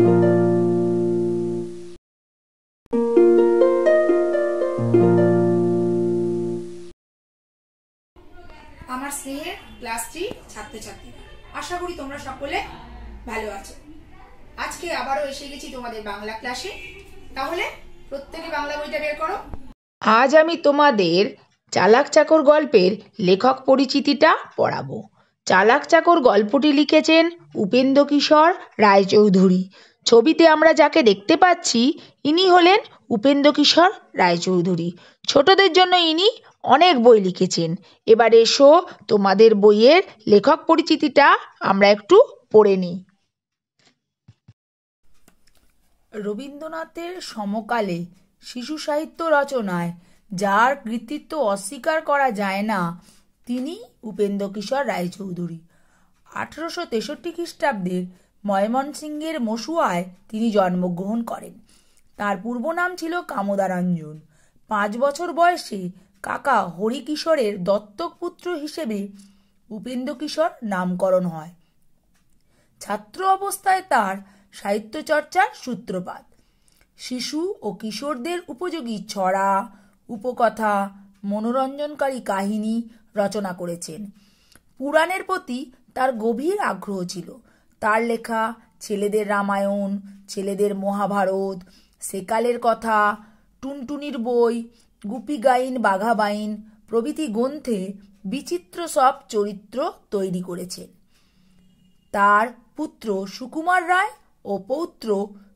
আমার স্নেহের class three আশা করি তোমরা সকলে ভালো আছো আজকে আবারও এসে গেছি তোমাদের বাংলা ক্লাসে তাহলে প্রত্যেকে বাংলা বইটা বের করো আজ আমি তোমাদের চালাক চাকর গল্পের লেখক পরিচিতিটা পড়াবো চালাক চাকর গল্পটি লিখেছেন উপেন্দ্র কিশোর রায়চৌধুরী ছবিতে আমরা যাকে দেখতে পাচ্ছি ইনি হলেন উপেন্দ্রকিশোর রায়চৌধুরী ছোটদের জন্য ইনি অনেক বই লিখেছেন এবার এসো তোমাদের বইয়ের লেখক পরিচিতিটা আমরা একটু পড়ে নিই রবীন্দ্রনাথের সমকালে শিশু সাহিত্য রচনায় যার কৃতিত্ব অস্বীকার করা যায় না তিনি উপেন্দ্রকিশোর রায়চৌধুরী আঠেরোশো তেষট্টি খ্রিস্টাব্দের ময়মনসিংহের মসুয়ায় তিনি জন্মগ্রহণ করেন তার পূর্ব নাম ছিল কামোদারাঞ্জন পাঁচ বছর বয়সে কাকা হরিকিশোরের দত্তক পুত্র হিসেবে উপেন্দ্র কিশোর নামকরণ হয় ছাত্র অবস্থায় তার সাহিত্যচর্চার সূত্রপাত শিশু ও কিশোরদের উপযোগী ছড়া উপকথা মনোরঞ্জনকারী কাহিনী রচনা করেছেন পুরাণের প্রতি তার গভীর আগ্রহ ছিল তার লেখা ছেলেদের রামায়ণ ছেলেদের মহাভারত সেকালের কথা টুনটুনির বই গুপি গাইন বাঘা বাইন প্রভৃতি গ্রন্থে বিচিত্র সব চরিত্র তৈরি করেছেন তার পুত্র সুকুমার রায় ও পৌত্র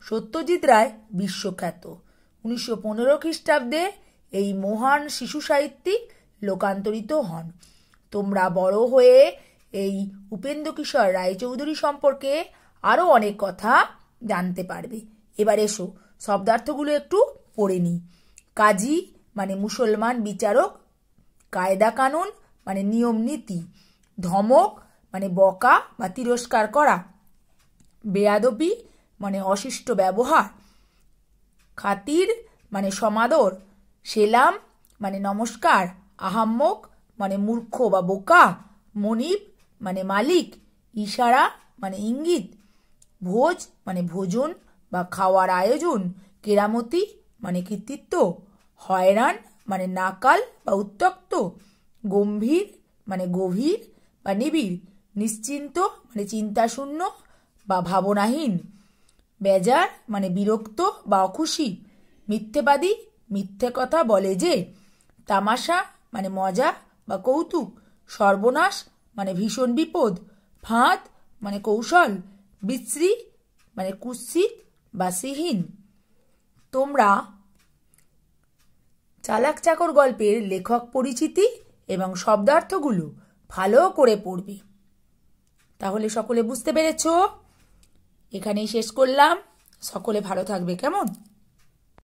সত্যজিৎ রায় বিশ্বখ্যাত উনিশশো পনেরো খ্রিস্টাব্দে এই মহান শিশু সাহিত্যিক লোকান্তরিত হন তোমরা বড় হয়ে এই উপেন্দ্র কিশোর রায়চৌধুরী সম্পর্কে আরও অনেক কথা জানতে পারবে এবার এসো শব্দার্থগুলো একটু পড়ে নিই কাজী মানে মুসলমান বিচারক কায়দা কানুন মানে নিয়ম নীতি ধমক মানে বকা বা তিরস্কার করা বেয়াদবি মানে অশিষ্ট ব্যবহার খাতির মানে সমাদর সেলাম মানে নমস্কার আহাম্মক মানে মূর্খ বা বোকা মনিব মানে মালিক ইশারা মানে ইঙ্গিত ভোজ মানে ভোজন বা খাওয়ার আয়োজন কেরামতি মানে কৃতিত্ব হয়রান মানে নাকাল বা উত্তক্ত গম্ভীর মানে গভীর বা নিবিড় নিশ্চিন্ত মানে চিন্তাশূন্য বা ভাবনাহীন বেজার মানে বিরক্ত বা অখুশি মিথ্যেবাদী মিথ্যে কথা বলে যে তামাশা মানে মজা বা কৌতুক সর্বনাশ মানে ভীষণ বিপদ ফাঁদ মানে কৌশল বিশ্রী মানে কুৎসিত বা সিহীন তোমরা চালাক চাকর গল্পের লেখক পরিচিতি এবং শব্দার্থগুলো ভালো করে পড়বে তাহলে সকলে বুঝতে পেরেছ এখানেই শেষ করলাম সকলে ভালো থাকবে কেমন